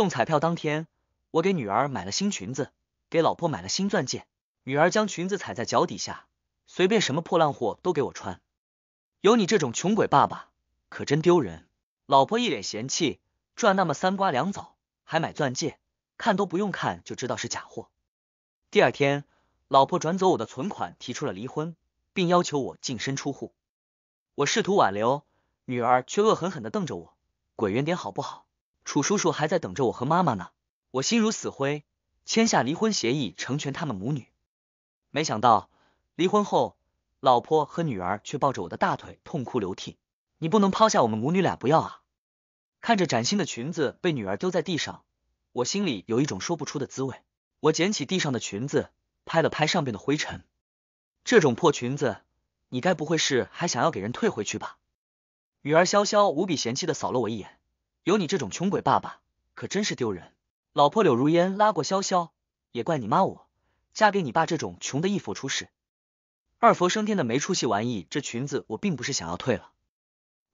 中彩票当天，我给女儿买了新裙子，给老婆买了新钻戒。女儿将裙子踩在脚底下，随便什么破烂货都给我穿。有你这种穷鬼爸爸，可真丢人。老婆一脸嫌弃，赚那么三瓜两枣还买钻戒，看都不用看就知道是假货。第二天，老婆转走我的存款，提出了离婚，并要求我净身出户。我试图挽留，女儿却恶狠狠的瞪着我，滚远点好不好？楚叔叔还在等着我和妈妈呢，我心如死灰，签下离婚协议成全他们母女。没想到离婚后，老婆和女儿却抱着我的大腿痛哭流涕，你不能抛下我们母女俩不要啊！看着崭新的裙子被女儿丢在地上，我心里有一种说不出的滋味。我捡起地上的裙子，拍了拍上边的灰尘。这种破裙子，你该不会是还想要给人退回去吧？女儿潇潇无比嫌弃的扫了我一眼。有你这种穷鬼爸爸，可真是丢人！老婆柳如烟拉过潇潇，也怪你妈我嫁给你爸这种穷的一佛出世、二佛升天的没出息玩意。这裙子我并不是想要退了，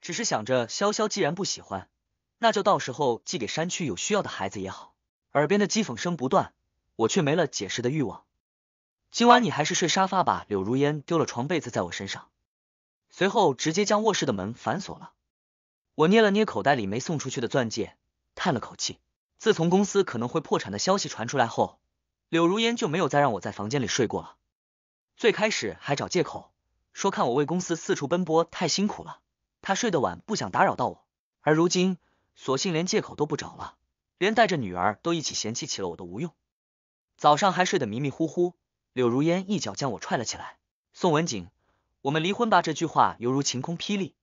只是想着潇潇既然不喜欢，那就到时候寄给山区有需要的孩子也好。耳边的讥讽声不断，我却没了解释的欲望。今晚你还是睡沙发吧。柳如烟丢了床被子在我身上，随后直接将卧室的门反锁了。我捏了捏口袋里没送出去的钻戒，叹了口气。自从公司可能会破产的消息传出来后，柳如烟就没有再让我在房间里睡过了。最开始还找借口说看我为公司四处奔波太辛苦了，她睡得晚不想打扰到我。而如今，索性连借口都不找了，连带着女儿都一起嫌弃起了我的无用。早上还睡得迷迷糊糊，柳如烟一脚将我踹了起来。宋文景，我们离婚吧！这句话犹如晴空霹雳。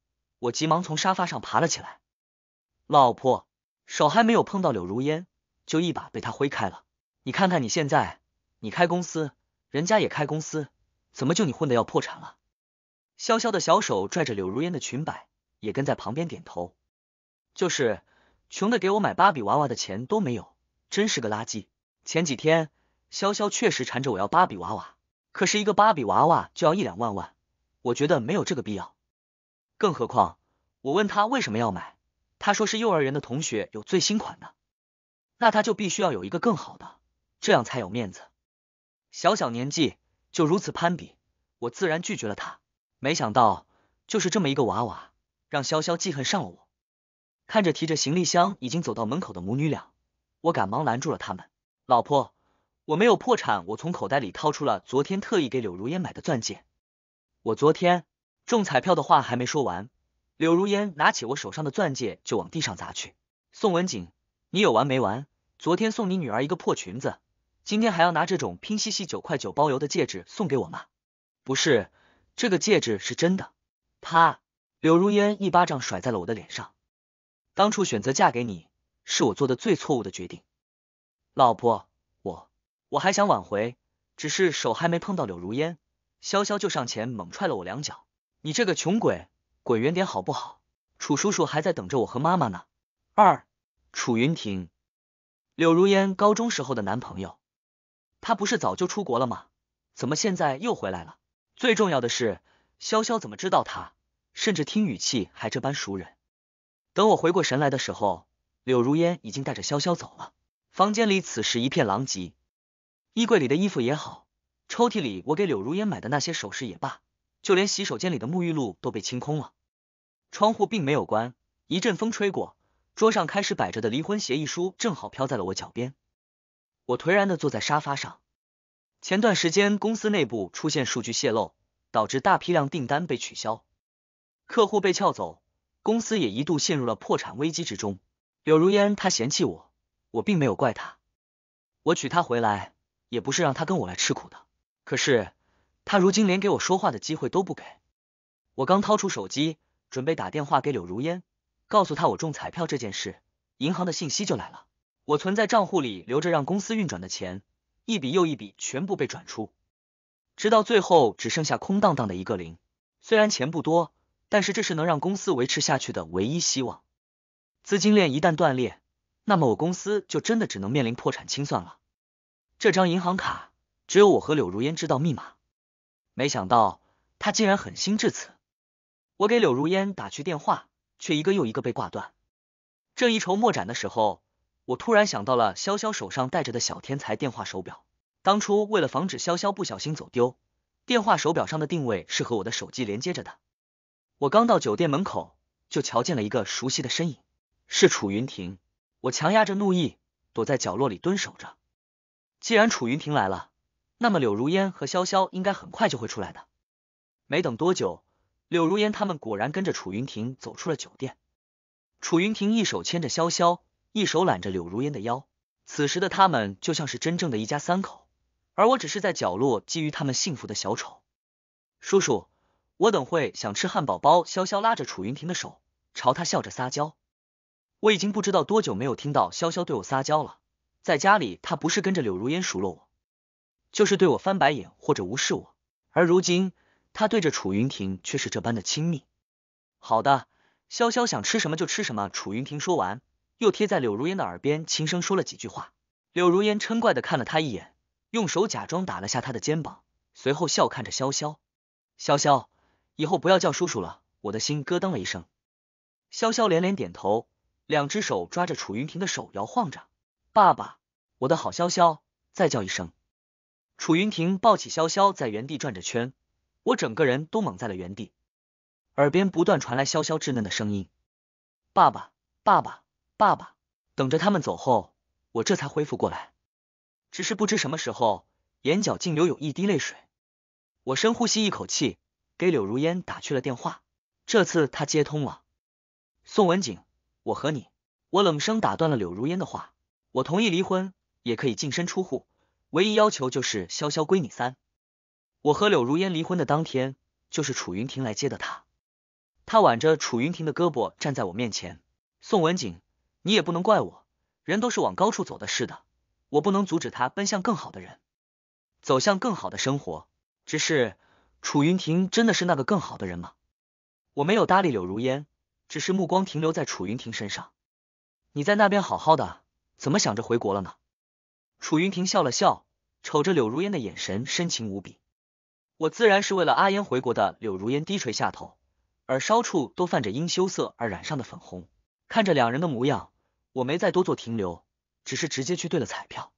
我急忙从沙发上爬了起来，老婆手还没有碰到柳如烟，就一把被他挥开了。你看看你现在，你开公司，人家也开公司，怎么就你混的要破产了？潇潇的小手拽着柳如烟的裙摆，也跟在旁边点头。就是穷的给我买芭比娃娃的钱都没有，真是个垃圾。前几天潇潇确实缠着我要芭比娃娃，可是一个芭比娃娃就要一两万万，我觉得没有这个必要。更何况，我问他为什么要买，他说是幼儿园的同学有最新款的，那他就必须要有一个更好的，这样才有面子。小小年纪就如此攀比，我自然拒绝了他。没想到，就是这么一个娃娃，让潇潇记恨上了我。看着提着行李箱已经走到门口的母女俩，我赶忙拦住了他们。老婆，我没有破产，我从口袋里掏出了昨天特意给柳如烟买的钻戒。我昨天。中彩票的话还没说完，柳如烟拿起我手上的钻戒就往地上砸去。宋文景，你有完没完？昨天送你女儿一个破裙子，今天还要拿这种拼夕夕九块九包邮的戒指送给我吗？不是，这个戒指是真的。啪！柳如烟一巴掌甩在了我的脸上。当初选择嫁给你，是我做的最错误的决定。老婆，我我还想挽回，只是手还没碰到柳如烟，潇潇就上前猛踹了我两脚。你这个穷鬼，滚远点好不好？楚叔叔还在等着我和妈妈呢。二，楚云婷，柳如烟高中时候的男朋友，他不是早就出国了吗？怎么现在又回来了？最重要的是，潇潇怎么知道他？甚至听语气还这般熟人。等我回过神来的时候，柳如烟已经带着潇潇走了。房间里此时一片狼藉，衣柜里的衣服也好，抽屉里我给柳如烟买的那些首饰也罢。就连洗手间里的沐浴露都被清空了，窗户并没有关，一阵风吹过，桌上开始摆着的离婚协议书正好飘在了我脚边。我颓然的坐在沙发上。前段时间公司内部出现数据泄露，导致大批量订单被取消，客户被撬走，公司也一度陷入了破产危机之中。柳如烟她嫌弃我，我并没有怪她，我娶她回来也不是让她跟我来吃苦的。可是。他如今连给我说话的机会都不给。我刚掏出手机准备打电话给柳如烟，告诉他我中彩票这件事，银行的信息就来了。我存在账户里留着让公司运转的钱，一笔又一笔全部被转出，直到最后只剩下空荡荡的一个零。虽然钱不多，但是这是能让公司维持下去的唯一希望。资金链一旦断裂，那么我公司就真的只能面临破产清算了。这张银行卡只有我和柳如烟知道密码。没想到他竟然狠心至此，我给柳如烟打去电话，却一个又一个被挂断。正一筹莫展的时候，我突然想到了潇潇手上戴着的小天才电话手表。当初为了防止潇潇不小心走丢，电话手表上的定位是和我的手机连接着的。我刚到酒店门口，就瞧见了一个熟悉的身影，是楚云婷。我强压着怒意，躲在角落里蹲守着。既然楚云婷来了。那么柳如烟和潇潇应该很快就会出来的。没等多久，柳如烟他们果然跟着楚云婷走出了酒店。楚云婷一手牵着潇潇，一手揽着柳如烟的腰，此时的他们就像是真正的一家三口，而我只是在角落觊觎他们幸福的小丑。叔叔，我等会想吃汉堡包。潇潇拉着楚云婷的手，朝他笑着撒娇。我已经不知道多久没有听到潇潇对我撒娇了，在家里他不是跟着柳如烟数落我。就是对我翻白眼或者无视我，而如今他对着楚云婷却是这般的亲密。好的，潇潇想吃什么就吃什么。楚云婷说完，又贴在柳如烟的耳边轻声说了几句话。柳如烟嗔怪的看了他一眼，用手假装打了下他的肩膀，随后笑看着潇潇。潇潇，以后不要叫叔叔了。我的心咯噔了一声。潇潇连连点头，两只手抓着楚云婷的手摇晃着。爸爸，我的好潇潇，再叫一声。楚云亭抱起潇潇，在原地转着圈，我整个人都懵在了原地，耳边不断传来潇潇稚嫩的声音：“爸爸，爸爸，爸爸。”等着他们走后，我这才恢复过来，只是不知什么时候，眼角竟流有一滴泪水。我深呼吸一口气，给柳如烟打去了电话，这次他接通了。宋文景，我和你，我冷声打断了柳如烟的话：“我同意离婚，也可以净身出户。”唯一要求就是潇潇归你三。我和柳如烟离婚的当天，就是楚云婷来接的他。他挽着楚云婷的胳膊站在我面前。宋文景，你也不能怪我，人都是往高处走的似的，我不能阻止他奔向更好的人，走向更好的生活。只是楚云婷真的是那个更好的人吗？我没有搭理柳如烟，只是目光停留在楚云婷身上。你在那边好好的，怎么想着回国了呢？楚云亭笑了笑，瞅着柳如烟的眼神深情无比。我自然是为了阿烟回国的。柳如烟低垂下头，耳梢处都泛着因羞涩而染上的粉红。看着两人的模样，我没再多做停留，只是直接去兑了彩票。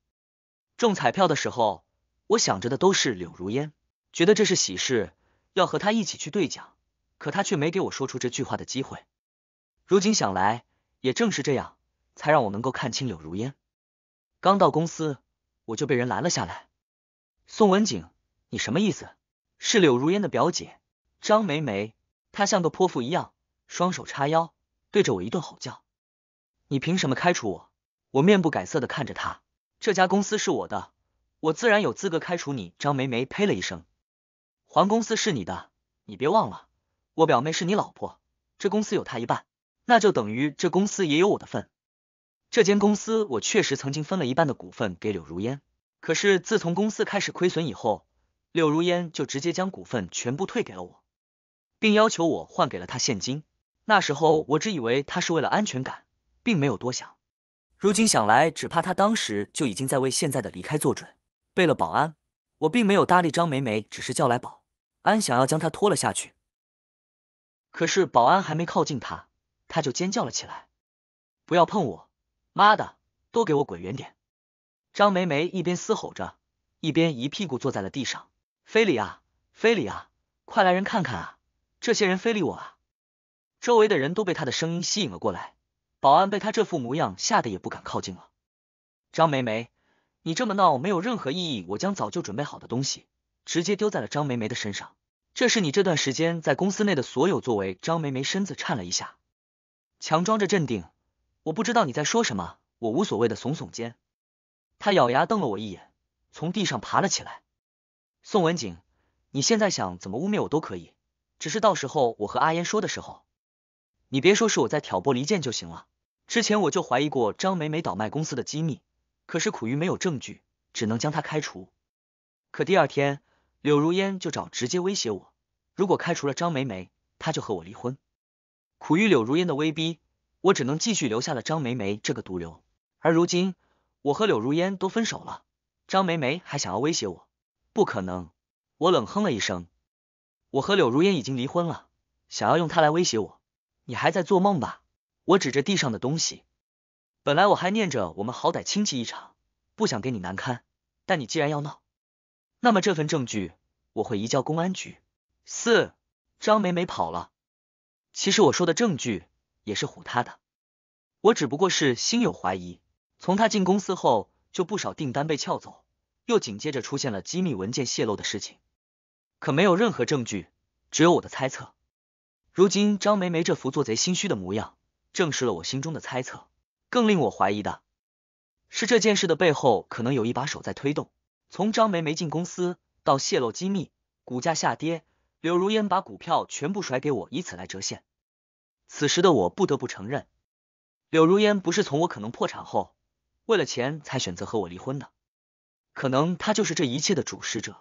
中彩票的时候，我想着的都是柳如烟，觉得这是喜事，要和他一起去兑奖。可他却没给我说出这句话的机会。如今想来，也正是这样，才让我能够看清柳如烟。刚到公司，我就被人拦了下来。宋文景，你什么意思？是柳如烟的表姐张梅梅，她像个泼妇一样，双手叉腰，对着我一顿吼叫。你凭什么开除我？我面不改色的看着她。这家公司是我的，我自然有资格开除你。张梅梅呸了一声，还公司是你的，你别忘了，我表妹是你老婆，这公司有她一半，那就等于这公司也有我的份。这间公司，我确实曾经分了一半的股份给柳如烟。可是自从公司开始亏损以后，柳如烟就直接将股份全部退给了我，并要求我换给了他现金。那时候我只以为他是为了安全感，并没有多想。如今想来，只怕他当时就已经在为现在的离开做准备了。保安，我并没有搭理张美美，只是叫来保安，想要将她拖了下去。可是保安还没靠近她，她就尖叫了起来：“不要碰我！”妈的，都给我滚远点！张梅梅一边嘶吼着，一边一屁股坐在了地上。非礼啊，非礼啊，快来人看看啊！这些人非礼我啊！周围的人都被她的声音吸引了过来，保安被她这副模样吓得也不敢靠近了。张梅梅，你这么闹没有任何意义，我将早就准备好的东西直接丢在了张梅梅的身上。这是你这段时间在公司内的所有作为。张梅梅身子颤了一下，强装着镇定。我不知道你在说什么，我无所谓的耸耸肩。他咬牙瞪了我一眼，从地上爬了起来。宋文景，你现在想怎么污蔑我都可以，只是到时候我和阿烟说的时候，你别说是我在挑拨离间就行了。之前我就怀疑过张梅梅倒卖公司的机密，可是苦于没有证据，只能将她开除。可第二天，柳如烟就找直接威胁我，如果开除了张梅梅，她就和我离婚。苦于柳如烟的威逼。我只能继续留下了张梅梅这个毒瘤，而如今我和柳如烟都分手了，张梅梅还想要威胁我，不可能！我冷哼了一声，我和柳如烟已经离婚了，想要用她来威胁我，你还在做梦吧？我指着地上的东西，本来我还念着我们好歹亲戚一场，不想给你难堪，但你既然要闹，那么这份证据我会移交公安局。四，张梅梅跑了，其实我说的证据。也是唬他的，我只不过是心有怀疑。从他进公司后，就不少订单被撬走，又紧接着出现了机密文件泄露的事情，可没有任何证据，只有我的猜测。如今张梅梅这副做贼心虚的模样，证实了我心中的猜测。更令我怀疑的是，这件事的背后可能有一把手在推动。从张梅梅进公司到泄露机密，股价下跌，柳如烟把股票全部甩给我，以此来折现。此时的我不得不承认，柳如烟不是从我可能破产后，为了钱才选择和我离婚的，可能她就是这一切的主使者。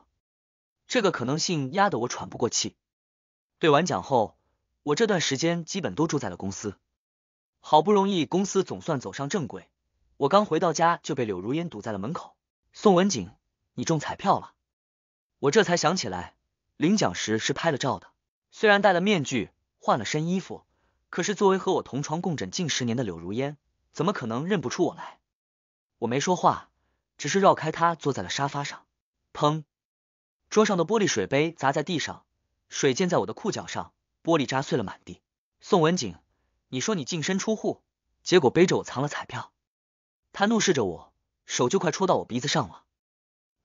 这个可能性压得我喘不过气。兑完奖后，我这段时间基本都住在了公司。好不容易公司总算走上正轨，我刚回到家就被柳如烟堵在了门口。宋文景，你中彩票了！我这才想起来，领奖时是拍了照的，虽然戴了面具，换了身衣服。可是作为和我同床共枕近十年的柳如烟，怎么可能认不出我来？我没说话，只是绕开他坐在了沙发上。砰！桌上的玻璃水杯砸在地上，水溅在我的裤脚上，玻璃渣碎了满地。宋文景，你说你净身出户，结果背着我藏了彩票。他怒视着我，手就快戳到我鼻子上了。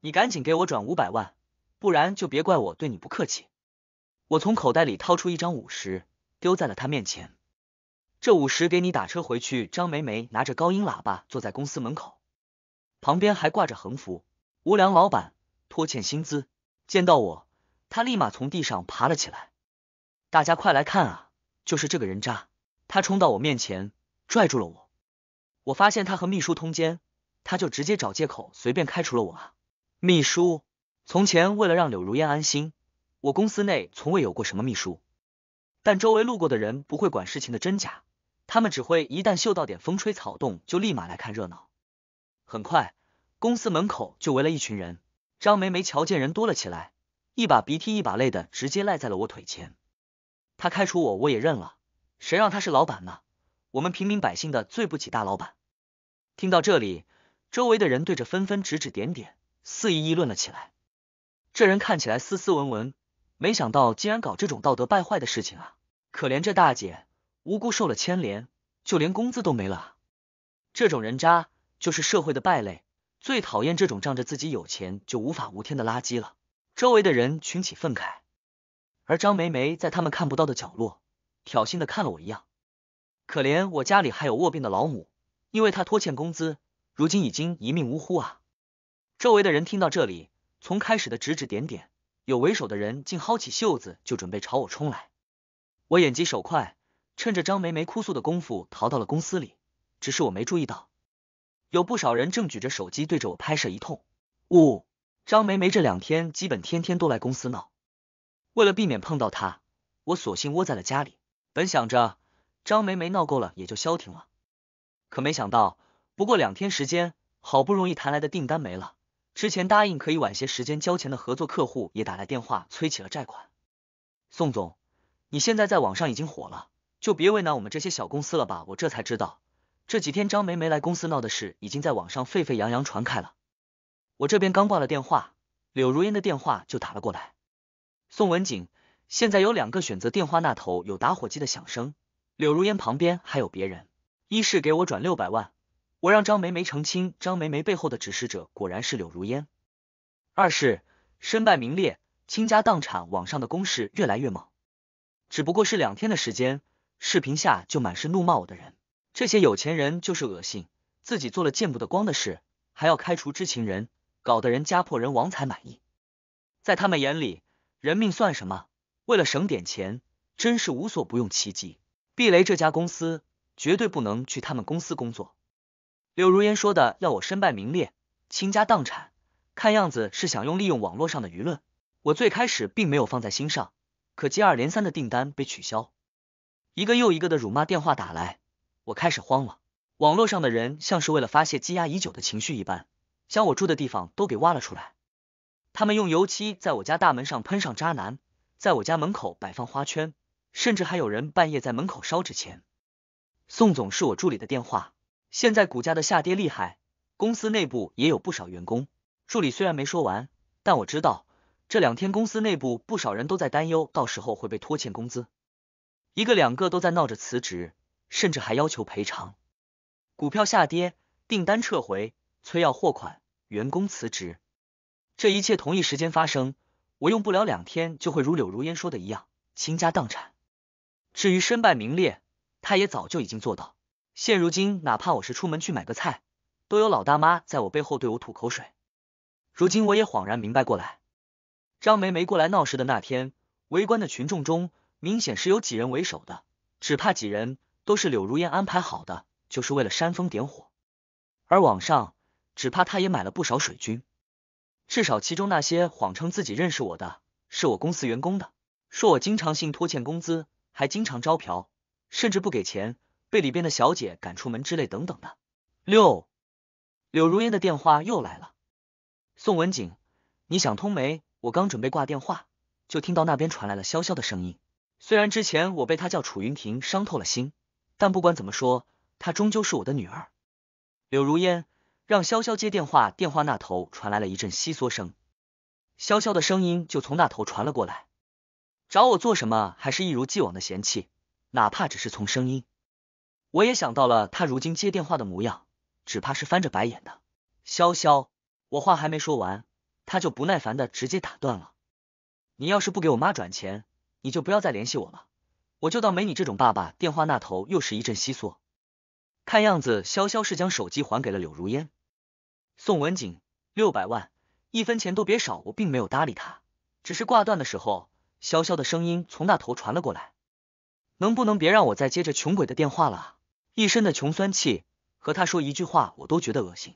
你赶紧给我转五百万，不然就别怪我对你不客气。我从口袋里掏出一张五十，丢在了他面前。这五十给你打车回去。张梅梅拿着高音喇叭坐在公司门口，旁边还挂着横幅“无良老板拖欠薪资”。见到我，他立马从地上爬了起来。大家快来看啊！就是这个人渣！他冲到我面前，拽住了我。我发现他和秘书通奸，他就直接找借口随便开除了我啊！秘书，从前为了让柳如烟安心，我公司内从未有过什么秘书，但周围路过的人不会管事情的真假。他们只会一旦嗅到点风吹草动，就立马来看热闹。很快，公司门口就围了一群人。张梅梅瞧见人多了起来，一把鼻涕一把泪的，直接赖在了我腿前。他开除我，我也认了，谁让他是老板呢？我们平民百姓的最不起大老板。听到这里，周围的人对着纷纷指指点点，肆意议论了起来。这人看起来斯斯文文，没想到竟然搞这种道德败坏的事情啊！可怜这大姐。无辜受了牵连，就连工资都没了。这种人渣就是社会的败类，最讨厌这种仗着自己有钱就无法无天的垃圾了。周围的人群起愤慨，而张梅梅在他们看不到的角落，挑衅的看了我一样。可怜我家里还有卧病的老母，因为她拖欠工资，如今已经一命呜呼啊！周围的人听到这里，从开始的指指点点，有为首的人竟薅起袖子就准备朝我冲来。我眼疾手快。趁着张梅梅哭诉的功夫，逃到了公司里。只是我没注意到，有不少人正举着手机对着我拍摄一通。呜，张梅梅这两天基本天天都来公司闹。为了避免碰到她，我索性窝在了家里。本想着张梅梅闹够了也就消停了，可没想到，不过两天时间，好不容易谈来的订单没了，之前答应可以晚些时间交钱的合作客户也打来电话催起了债款。宋总，你现在在网上已经火了。就别为难我们这些小公司了吧！我这才知道，这几天张梅梅来公司闹的事已经在网上沸沸扬扬传开了。我这边刚挂了电话，柳如烟的电话就打了过来。宋文景现在有两个选择。电话那头有打火机的响声，柳如烟旁边还有别人。一是给我转六百万，我让张梅梅澄清，张梅梅背后的指示者果然是柳如烟；二是身败名裂、倾家荡产。网上的攻势越来越猛，只不过是两天的时间。视频下就满是怒骂我的人，这些有钱人就是恶心，自己做了见不得光的事，还要开除知情人，搞得人家破人亡才满意。在他们眼里，人命算什么？为了省点钱，真是无所不用其极。避雷这家公司绝对不能去他们公司工作。柳如烟说的要我身败名裂、倾家荡产，看样子是想用利用网络上的舆论。我最开始并没有放在心上，可接二连三的订单被取消。一个又一个的辱骂电话打来，我开始慌了。网络上的人像是为了发泄积压已久的情绪一般，将我住的地方都给挖了出来。他们用油漆在我家大门上喷上“渣男”，在我家门口摆放花圈，甚至还有人半夜在门口烧纸钱。宋总是我助理的电话，现在股价的下跌厉害，公司内部也有不少员工。助理虽然没说完，但我知道这两天公司内部不少人都在担忧，到时候会被拖欠工资。一个两个都在闹着辞职，甚至还要求赔偿。股票下跌，订单撤回，催要货款，员工辞职，这一切同一时间发生，我用不了两天就会如柳如烟说的一样，倾家荡产。至于身败名裂，他也早就已经做到。现如今，哪怕我是出门去买个菜，都有老大妈在我背后对我吐口水。如今我也恍然明白过来，张梅梅过来闹事的那天，围观的群众中。明显是有几人为首的，只怕几人都是柳如烟安排好的，就是为了煽风点火。而网上只怕他也买了不少水军，至少其中那些谎称自己认识我的，是我公司员工的，说我经常性拖欠工资，还经常招嫖，甚至不给钱，被里边的小姐赶出门之类等等的。六，柳如烟的电话又来了，宋文景，你想通没？我刚准备挂电话，就听到那边传来了潇潇的声音。虽然之前我被他叫楚云婷伤透了心，但不管怎么说，她终究是我的女儿。柳如烟，让潇潇接电话。电话那头传来了一阵稀嗦声，潇潇的声音就从那头传了过来。找我做什么？还是一如既往的嫌弃。哪怕只是从声音，我也想到了他如今接电话的模样，只怕是翻着白眼的。潇潇，我话还没说完，他就不耐烦的直接打断了。你要是不给我妈转钱。你就不要再联系我了，我就当没你这种爸爸。电话那头又是一阵稀嗦，看样子潇潇是将手机还给了柳如烟。宋文景，六百万，一分钱都别少。我并没有搭理他，只是挂断的时候，潇潇的声音从那头传了过来。能不能别让我再接着穷鬼的电话了？一身的穷酸气，和他说一句话我都觉得恶心。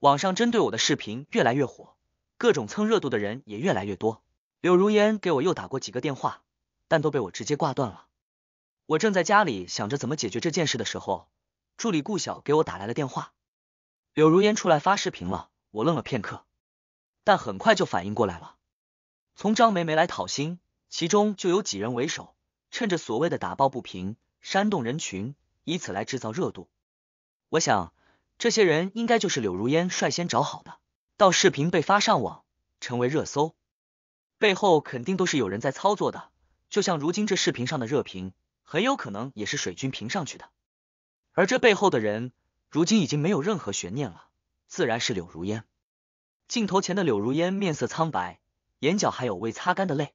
网上针对我的视频越来越火，各种蹭热度的人也越来越多。柳如烟给我又打过几个电话，但都被我直接挂断了。我正在家里想着怎么解决这件事的时候，助理顾晓给我打来了电话。柳如烟出来发视频了，我愣了片刻，但很快就反应过来了。从张梅梅来讨薪，其中就有几人为首，趁着所谓的打抱不平，煽动人群，以此来制造热度。我想，这些人应该就是柳如烟率先找好的。到视频被发上网，成为热搜。背后肯定都是有人在操作的，就像如今这视频上的热评，很有可能也是水军评上去的。而这背后的人，如今已经没有任何悬念了，自然是柳如烟。镜头前的柳如烟面色苍白，眼角还有未擦干的泪。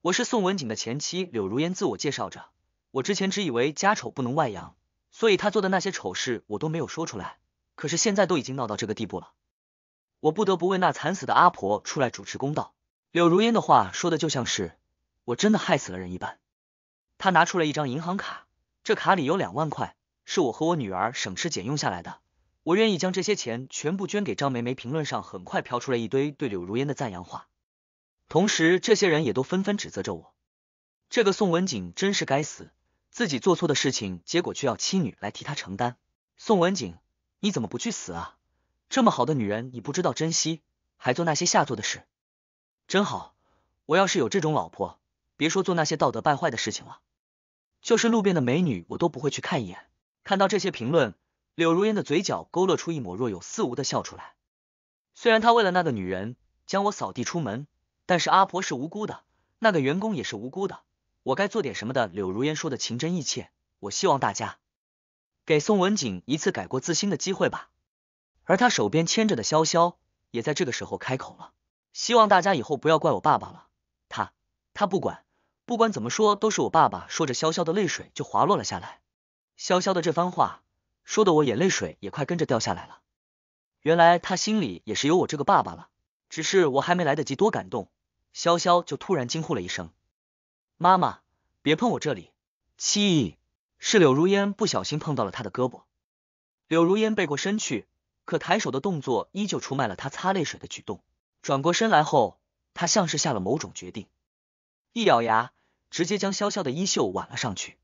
我是宋文景的前妻柳如烟，自我介绍着。我之前只以为家丑不能外扬，所以他做的那些丑事我都没有说出来。可是现在都已经闹到这个地步了，我不得不为那惨死的阿婆出来主持公道。柳如烟的话说的就像是我真的害死了人一般。他拿出了一张银行卡，这卡里有两万块，是我和我女儿省吃俭用下来的。我愿意将这些钱全部捐给张梅梅。评论上很快飘出了一堆对柳如烟的赞扬话，同时这些人也都纷纷指责着我。这个宋文景真是该死，自己做错的事情，结果却要妻女来替他承担。宋文景，你怎么不去死啊？这么好的女人，你不知道珍惜，还做那些下作的事。真好，我要是有这种老婆，别说做那些道德败坏的事情了，就是路边的美女我都不会去看一眼。看到这些评论，柳如烟的嘴角勾勒出一抹若有似无的笑出来。虽然他为了那个女人将我扫地出门，但是阿婆是无辜的，那个员工也是无辜的，我该做点什么的。柳如烟说的，情真意切。我希望大家给宋文景一次改过自新的机会吧。而他手边牵着的潇潇也在这个时候开口了。希望大家以后不要怪我爸爸了，他他不管，不管怎么说都是我爸爸。说着，潇潇的泪水就滑落了下来。潇潇的这番话，说的我眼泪水也快跟着掉下来了。原来他心里也是有我这个爸爸了，只是我还没来得及多感动，潇潇就突然惊呼了一声：“妈妈，别碰我这里！”七，是柳如烟不小心碰到了他的胳膊。柳如烟背过身去，可抬手的动作依旧出卖了他擦泪水的举动。转过身来后，他像是下了某种决定，一咬牙，直接将潇潇的衣袖挽了上去。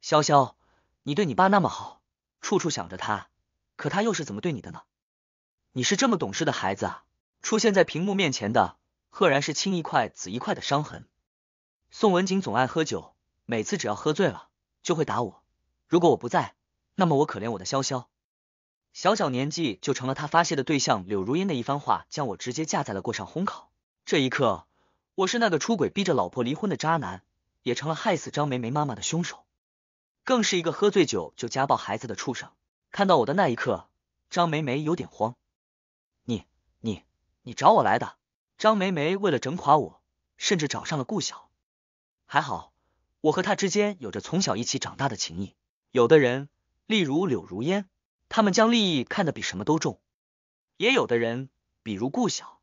潇潇，你对你爸那么好，处处想着他，可他又是怎么对你的呢？你是这么懂事的孩子啊！出现在屏幕面前的，赫然是青一块紫一块的伤痕。宋文景总爱喝酒，每次只要喝醉了，就会打我。如果我不在，那么我可怜我的潇潇。小小年纪就成了他发泄的对象，柳如烟的一番话将我直接架在了锅上烘烤。这一刻，我是那个出轨逼着老婆离婚的渣男，也成了害死张梅梅妈妈的凶手，更是一个喝醉酒就家暴孩子的畜生。看到我的那一刻，张梅梅有点慌：“你、你、你找我来的？”张梅梅为了整垮我，甚至找上了顾晓。还好，我和他之间有着从小一起长大的情谊。有的人，例如柳如烟。他们将利益看得比什么都重，也有的人，比如顾晓，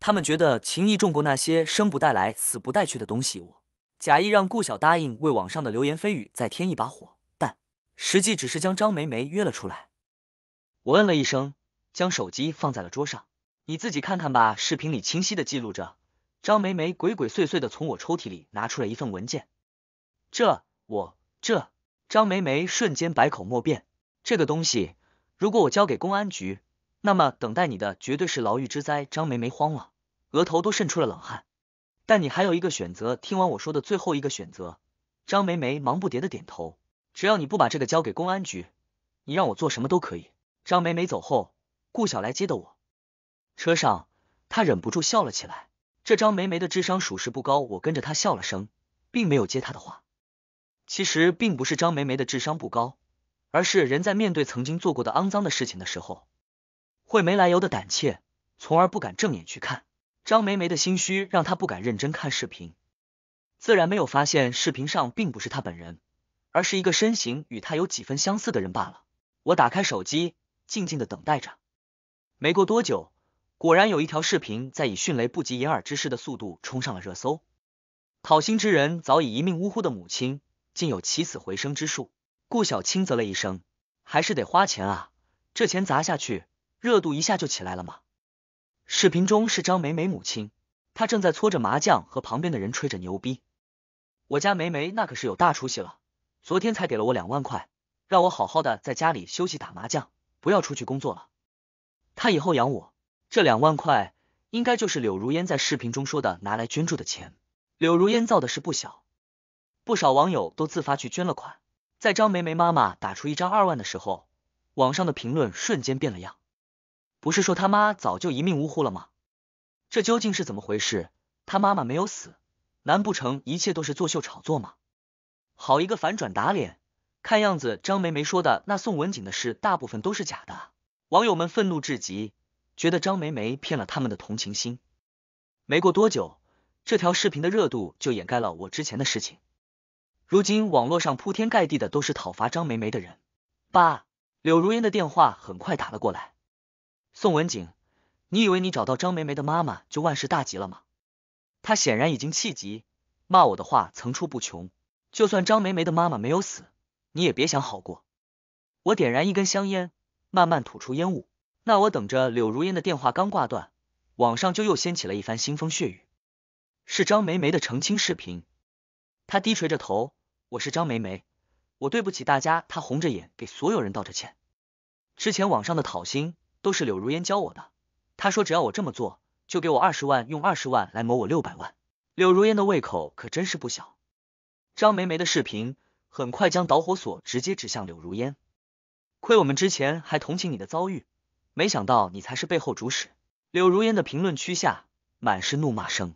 他们觉得情谊重过那些生不带来死不带去的东西。我假意让顾晓答应为网上的流言蜚语再添一把火，但实际只是将张梅梅约了出来。我嗯了一声，将手机放在了桌上，你自己看看吧。视频里清晰的记录着张梅梅鬼鬼祟祟的从我抽屉里拿出了一份文件。这我这张梅梅瞬间百口莫辩。这个东西，如果我交给公安局，那么等待你的绝对是牢狱之灾。张梅梅慌了，额头都渗出了冷汗。但你还有一个选择，听完我说的最后一个选择。张梅梅忙不迭的点头，只要你不把这个交给公安局，你让我做什么都可以。张梅梅走后，顾晓来接的我。车上，他忍不住笑了起来。这张梅梅的智商属实不高，我跟着她笑了声，并没有接她的话。其实并不是张梅梅的智商不高。而是人在面对曾经做过的肮脏的事情的时候，会没来由的胆怯，从而不敢正眼去看。张梅梅的心虚让她不敢认真看视频，自然没有发现视频上并不是她本人，而是一个身形与她有几分相似的人罢了。我打开手机，静静的等待着。没过多久，果然有一条视频在以迅雷不及掩耳之势的速度冲上了热搜。讨薪之人早已一命呜呼的母亲，竟有起死回生之术。顾晓轻啧了一声，还是得花钱啊，这钱砸下去，热度一下就起来了吗？视频中是张梅梅母亲，她正在搓着麻将，和旁边的人吹着牛逼。我家梅梅那可是有大出息了，昨天才给了我两万块，让我好好的在家里休息打麻将，不要出去工作了。他以后养我，这两万块应该就是柳如烟在视频中说的拿来捐助的钱。柳如烟造的事不小，不少网友都自发去捐了款。在张梅梅妈妈打出一张二万的时候，网上的评论瞬间变了样。不是说他妈早就一命呜呼了吗？这究竟是怎么回事？他妈妈没有死，难不成一切都是作秀炒作吗？好一个反转打脸！看样子张梅梅说的那宋文景的事大部分都是假的。网友们愤怒至极，觉得张梅梅骗了他们的同情心。没过多久，这条视频的热度就掩盖了我之前的事情。如今网络上铺天盖地的都是讨伐张梅梅的人。爸，柳如烟的电话很快打了过来。宋文景，你以为你找到张梅梅的妈妈就万事大吉了吗？她显然已经气急，骂我的话层出不穷。就算张梅梅的妈妈没有死，你也别想好过。我点燃一根香烟，慢慢吐出烟雾。那我等着。柳如烟的电话刚挂断，网上就又掀起了一番腥风血雨。是张梅梅的澄清视频。她低垂着头。我是张梅梅，我对不起大家。她红着眼给所有人道着歉。之前网上的讨薪都是柳如烟教我的，她说只要我这么做，就给我二十万，用二十万来谋我六百万。柳如烟的胃口可真是不小。张梅梅的视频很快将导火索直接指向柳如烟，亏我们之前还同情你的遭遇，没想到你才是背后主使。柳如烟的评论区下满是怒骂声，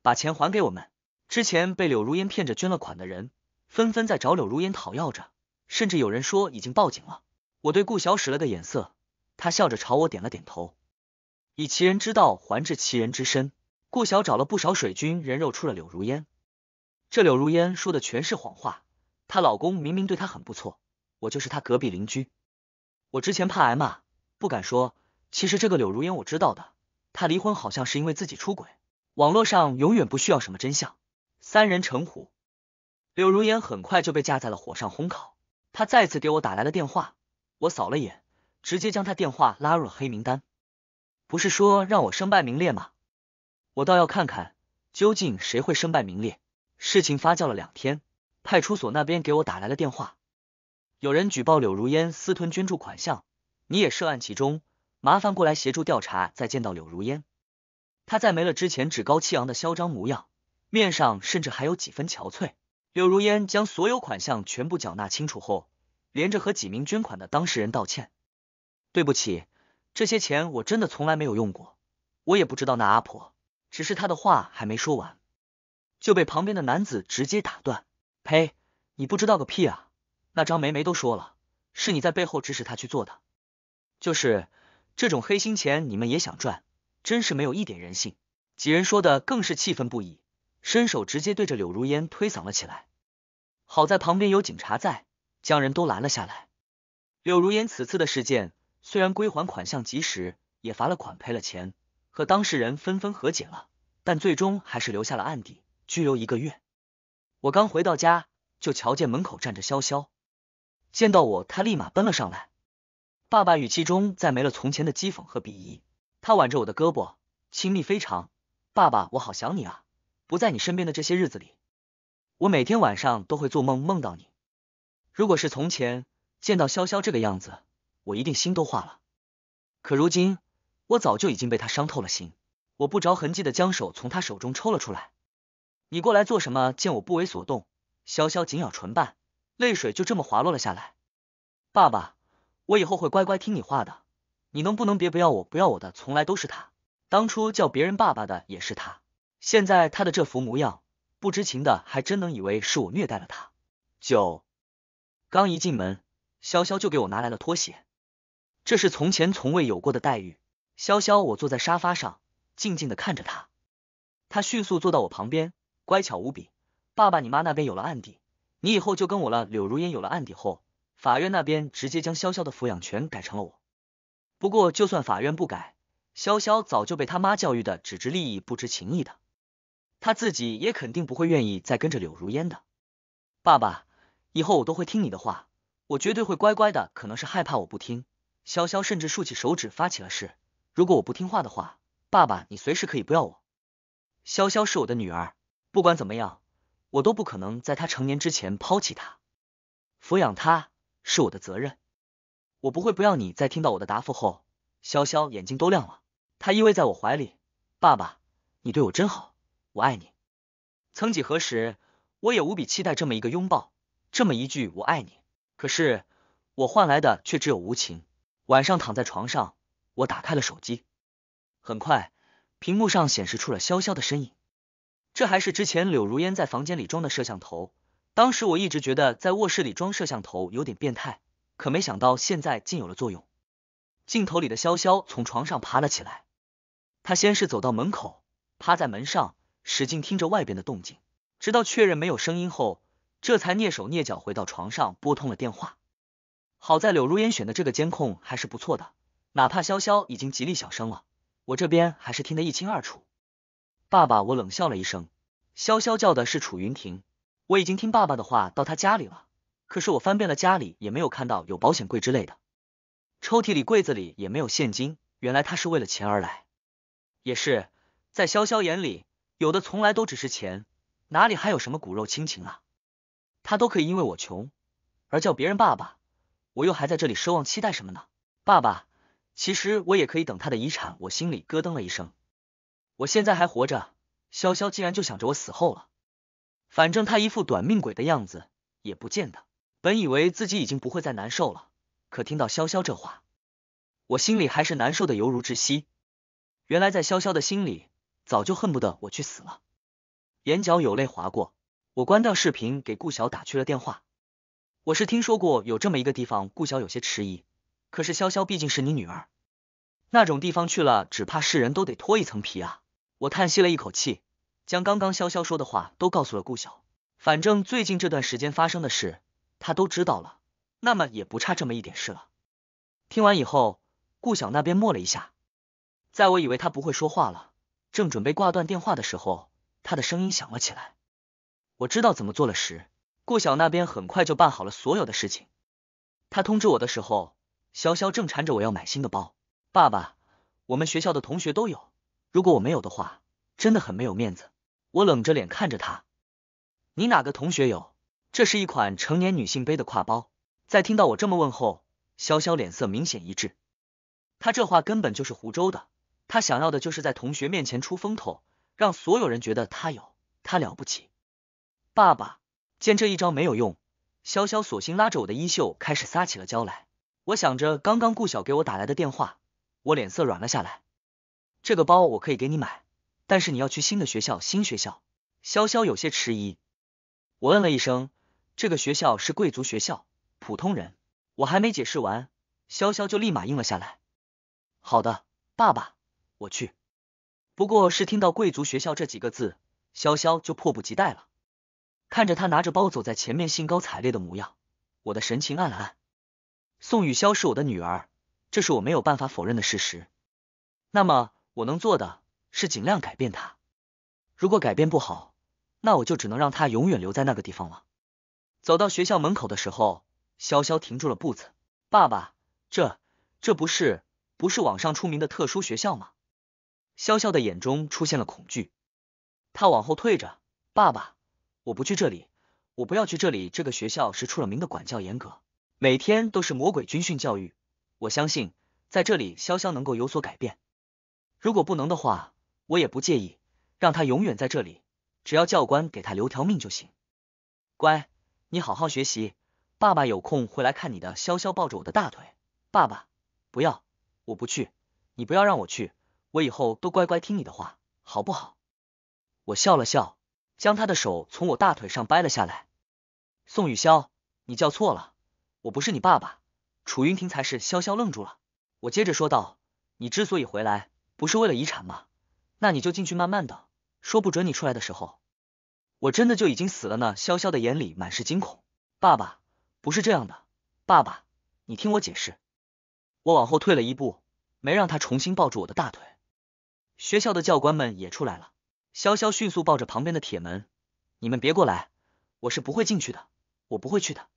把钱还给我们！之前被柳如烟骗着捐了款的人。纷纷在找柳如烟讨要着，甚至有人说已经报警了。我对顾晓使了个眼色，他笑着朝我点了点头。以其人之道还治其人之身，顾晓找了不少水军人肉出了柳如烟。这柳如烟说的全是谎话，她老公明明对她很不错。我就是她隔壁邻居，我之前怕挨骂不敢说。其实这个柳如烟我知道的，她离婚好像是因为自己出轨。网络上永远不需要什么真相，三人成虎。柳如烟很快就被架在了火上烘烤，她再次给我打来了电话，我扫了眼，直接将她电话拉入了黑名单。不是说让我身败名裂吗？我倒要看看究竟谁会身败名裂。事情发酵了两天，派出所那边给我打来了电话，有人举报柳如烟私吞捐助款项，你也涉案其中，麻烦过来协助调查。再见到柳如烟，她再没了之前趾高气扬的嚣张模样，面上甚至还有几分憔悴。柳如烟将所有款项全部缴纳清楚后，连着和几名捐款的当事人道歉：“对不起，这些钱我真的从来没有用过，我也不知道那阿婆。”只是他的话还没说完，就被旁边的男子直接打断：“呸，你不知道个屁啊！那张梅梅都说了，是你在背后指使他去做的，就是这种黑心钱你们也想赚，真是没有一点人性！”几人说的更是气愤不已。伸手直接对着柳如烟推搡了起来，好在旁边有警察在，将人都拦了下来。柳如烟此次的事件虽然归还款项及时，也罚了款赔了钱，和当事人纷纷和解了，但最终还是留下了案底，拘留一个月。我刚回到家，就瞧见门口站着潇潇，见到我，他立马奔了上来。爸爸语气中再没了从前的讥讽和鄙夷，他挽着我的胳膊，亲密非常。爸爸，我好想你啊。不在你身边的这些日子里，我每天晚上都会做梦，梦到你。如果是从前见到潇潇这个样子，我一定心都化了。可如今，我早就已经被他伤透了心。我不着痕迹的将手从他手中抽了出来。你过来做什么？见我不为所动，潇潇紧咬唇瓣，泪水就这么滑落了下来。爸爸，我以后会乖乖听你话的。你能不能别不要我不要我的，从来都是他。当初叫别人爸爸的也是他。现在他的这副模样，不知情的还真能以为是我虐待了他。九刚一进门，潇潇就给我拿来了拖鞋，这是从前从未有过的待遇。潇潇，我坐在沙发上，静静的看着他。他迅速坐到我旁边，乖巧无比。爸爸，你妈那边有了案底，你以后就跟我了。柳如烟有了案底后，法院那边直接将潇潇的抚养权改成了我。不过就算法院不改，潇潇早就被他妈教育的只知利益不知情义的。他自己也肯定不会愿意再跟着柳如烟的。爸爸，以后我都会听你的话，我绝对会乖乖的。可能是害怕我不听，潇潇甚至竖起手指发起了誓：如果我不听话的话，爸爸你随时可以不要我。潇潇是我的女儿，不管怎么样，我都不可能在她成年之前抛弃她。抚养她是我的责任，我不会不要你。在听到我的答复后，潇潇眼睛都亮了，她依偎在我怀里。爸爸，你对我真好。我爱你。曾几何时，我也无比期待这么一个拥抱，这么一句我爱你。可是我换来的却只有无情。晚上躺在床上，我打开了手机，很快屏幕上显示出了潇潇的身影。这还是之前柳如烟在房间里装的摄像头。当时我一直觉得在卧室里装摄像头有点变态，可没想到现在竟有了作用。镜头里的潇潇从床上爬了起来，他先是走到门口，趴在门上。使劲听着外边的动静，直到确认没有声音后，这才蹑手蹑脚回到床上，拨通了电话。好在柳如烟选的这个监控还是不错的，哪怕潇潇已经极力小声了，我这边还是听得一清二楚。爸爸，我冷笑了一声，潇潇叫的是楚云婷，我已经听爸爸的话到他家里了，可是我翻遍了家里也没有看到有保险柜之类的，抽屉里、柜子里也没有现金，原来他是为了钱而来。也是在潇潇眼里。有的从来都只是钱，哪里还有什么骨肉亲情啊？他都可以因为我穷而叫别人爸爸，我又还在这里奢望期待什么呢？爸爸，其实我也可以等他的遗产。我心里咯噔了一声，我现在还活着，潇潇竟然就想着我死后了。反正他一副短命鬼的样子，也不见得。本以为自己已经不会再难受了，可听到潇潇这话，我心里还是难受的犹如窒息。原来在潇潇的心里。早就恨不得我去死了，眼角有泪划过，我关掉视频，给顾晓打去了电话。我是听说过有这么一个地方，顾晓有些迟疑。可是潇潇毕竟是你女儿，那种地方去了，只怕是人都得脱一层皮啊！我叹息了一口气，将刚刚潇潇说的话都告诉了顾晓。反正最近这段时间发生的事，他都知道了，那么也不差这么一点事了。听完以后，顾晓那边默了一下，在我以为他不会说话了。正准备挂断电话的时候，他的声音响了起来。我知道怎么做了时，顾晓那边很快就办好了所有的事情。他通知我的时候，潇潇正缠着我要买新的包。爸爸，我们学校的同学都有，如果我没有的话，真的很没有面子。我冷着脸看着他，你哪个同学有？这是一款成年女性背的挎包。在听到我这么问后，潇潇脸色明显一滞。他这话根本就是胡诌的。他想要的就是在同学面前出风头，让所有人觉得他有他了不起。爸爸见这一招没有用，潇潇索性拉着我的衣袖开始撒起了娇来。我想着刚刚顾晓给我打来的电话，我脸色软了下来。这个包我可以给你买，但是你要去新的学校。新学校，潇潇有些迟疑。我嗯了一声。这个学校是贵族学校，普通人。我还没解释完，潇潇就立马应了下来。好的，爸爸。我去，不过是听到“贵族学校”这几个字，潇潇就迫不及待了。看着他拿着包走在前面兴高采烈的模样，我的神情暗了暗。宋雨潇是我的女儿，这是我没有办法否认的事实。那么我能做的是尽量改变她，如果改变不好，那我就只能让她永远留在那个地方了。走到学校门口的时候，潇潇停住了步子：“爸爸，这这不是不是网上出名的特殊学校吗？”潇潇的眼中出现了恐惧，他往后退着。爸爸，我不去这里，我不要去这里。这个学校是出了名的管教严格，每天都是魔鬼军训教育。我相信在这里，潇潇能够有所改变。如果不能的话，我也不介意让他永远在这里，只要教官给他留条命就行。乖，你好好学习，爸爸有空会来看你的。潇潇抱着我的大腿，爸爸，不要，我不去，你不要让我去。我以后都乖乖听你的话，好不好？我笑了笑，将他的手从我大腿上掰了下来。宋雨潇，你叫错了，我不是你爸爸，楚云婷才是。潇潇愣住了，我接着说道：“你之所以回来，不是为了遗产吗？那你就进去慢慢等，说不准你出来的时候，我真的就已经死了呢。”潇潇的眼里满是惊恐，爸爸不是这样的，爸爸，你听我解释。我往后退了一步，没让他重新抱住我的大腿。学校的教官们也出来了，潇潇迅速抱着旁边的铁门，你们别过来，我是不会进去的，我不会去的。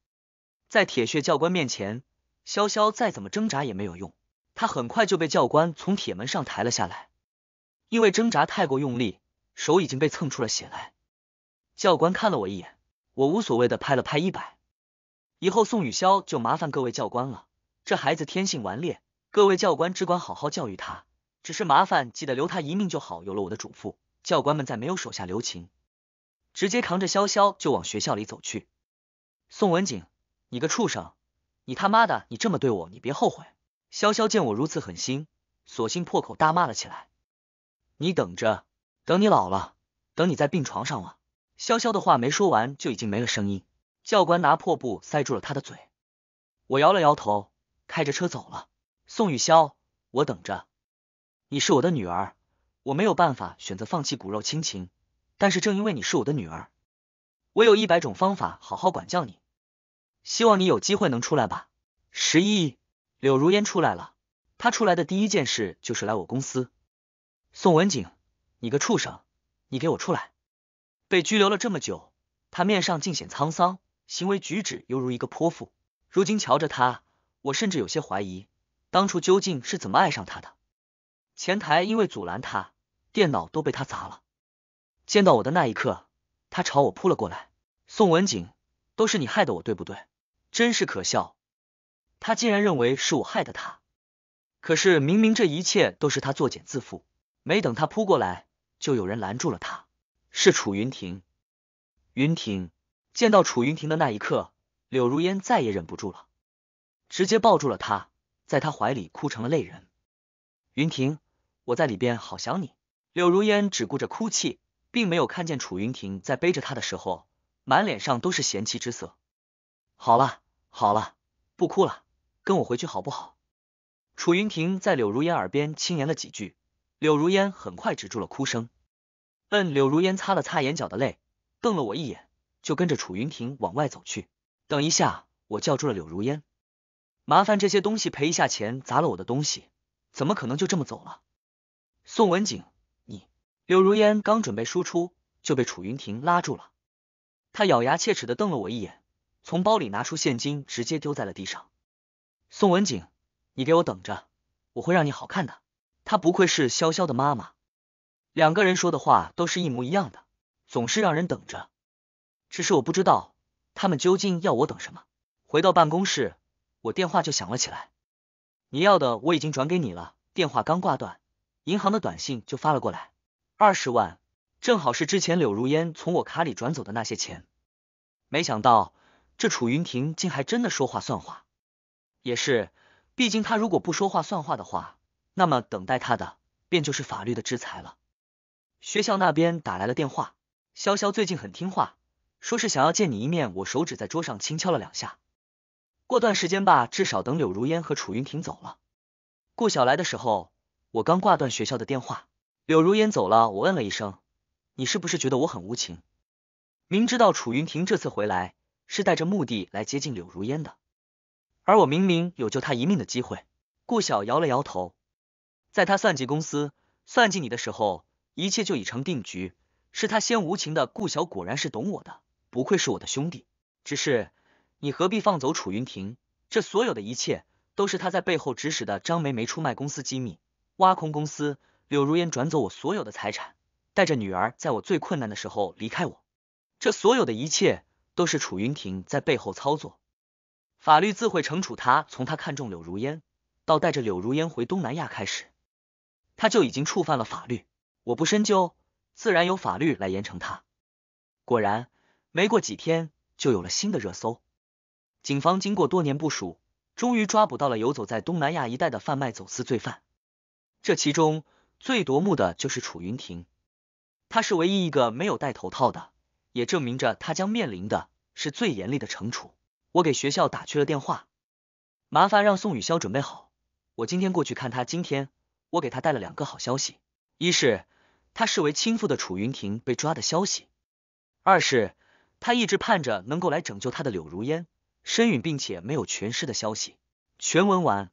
在铁血教官面前，潇潇再怎么挣扎也没有用，他很快就被教官从铁门上抬了下来，因为挣扎太过用力，手已经被蹭出了血来。教官看了我一眼，我无所谓的拍了拍衣摆，以后宋雨潇就麻烦各位教官了，这孩子天性顽劣，各位教官只管好好教育他。只是麻烦，记得留他一命就好。有了我的嘱咐，教官们再没有手下留情，直接扛着潇潇就往学校里走去。宋文景，你个畜生，你他妈的，你这么对我，你别后悔！潇潇见我如此狠心，索性破口大骂了起来：“你等着，等你老了，等你在病床上了。”潇潇的话没说完，就已经没了声音。教官拿破布塞住了他的嘴。我摇了摇头，开着车走了。宋雨潇，我等着。你是我的女儿，我没有办法选择放弃骨肉亲情，但是正因为你是我的女儿，我有一百种方法好好管教你。希望你有机会能出来吧。十一，柳如烟出来了，她出来的第一件事就是来我公司。宋文景，你个畜生，你给我出来！被拘留了这么久，他面上尽显沧桑，行为举止犹如一个泼妇。如今瞧着他，我甚至有些怀疑，当初究竟是怎么爱上他的。前台因为阻拦他，电脑都被他砸了。见到我的那一刻，他朝我扑了过来。宋文景，都是你害的，我对不对？真是可笑，他竟然认为是我害的他。可是明明这一切都是他作茧自缚。没等他扑过来，就有人拦住了他。是楚云婷。云婷见到楚云婷的那一刻，柳如烟再也忍不住了，直接抱住了他，在他怀里哭成了泪人。云婷，我在里边好想你，柳如烟只顾着哭泣，并没有看见楚云亭在背着她的时候，满脸上都是嫌弃之色。好了好了，不哭了，跟我回去好不好？楚云亭在柳如烟耳边轻言了几句，柳如烟很快止住了哭声。嗯，柳如烟擦了擦眼角的泪，瞪了我一眼，就跟着楚云亭往外走去。等一下，我叫住了柳如烟，麻烦这些东西赔一下钱，砸了我的东西，怎么可能就这么走了？宋文景，你柳如烟刚准备输出，就被楚云婷拉住了。他咬牙切齿的瞪了我一眼，从包里拿出现金，直接丢在了地上。宋文景，你给我等着，我会让你好看的。她不愧是潇潇的妈妈，两个人说的话都是一模一样的，总是让人等着。只是我不知道他们究竟要我等什么。回到办公室，我电话就响了起来。你要的我已经转给你了。电话刚挂断。银行的短信就发了过来，二十万，正好是之前柳如烟从我卡里转走的那些钱。没想到这楚云亭竟还真的说话算话，也是，毕竟他如果不说话算话的话，那么等待他的便就是法律的制裁了。学校那边打来了电话，潇潇最近很听话，说是想要见你一面。我手指在桌上轻敲了两下，过段时间吧，至少等柳如烟和楚云亭走了。顾晓来的时候。我刚挂断学校的电话，柳如烟走了，我嗯了一声。你是不是觉得我很无情？明知道楚云婷这次回来是带着目的来接近柳如烟的，而我明明有救她一命的机会。顾晓摇了摇头，在他算计公司、算计你的时候，一切就已成定局。是他先无情的。顾晓果然是懂我的，不愧是我的兄弟。只是你何必放走楚云婷？这所有的一切都是他在背后指使的。张梅梅出卖公司机密。挖空公司，柳如烟转走我所有的财产，带着女儿在我最困难的时候离开我，这所有的一切都是楚云婷在背后操作，法律自会惩处他。从他看中柳如烟，到带着柳如烟回东南亚开始，他就已经触犯了法律。我不深究，自然由法律来严惩他。果然，没过几天就有了新的热搜。警方经过多年部署，终于抓捕到了游走在东南亚一带的贩卖走私罪犯。这其中最夺目的就是楚云亭，他是唯一一个没有戴头套的，也证明着他将面临的是最严厉的惩处。我给学校打去了电话，麻烦让宋雨潇准备好，我今天过去看他。今天我给他带了两个好消息：一是他视为亲父的楚云亭被抓的消息；二是他一直盼着能够来拯救他的柳如烟身陨并且没有全尸的消息。全文完。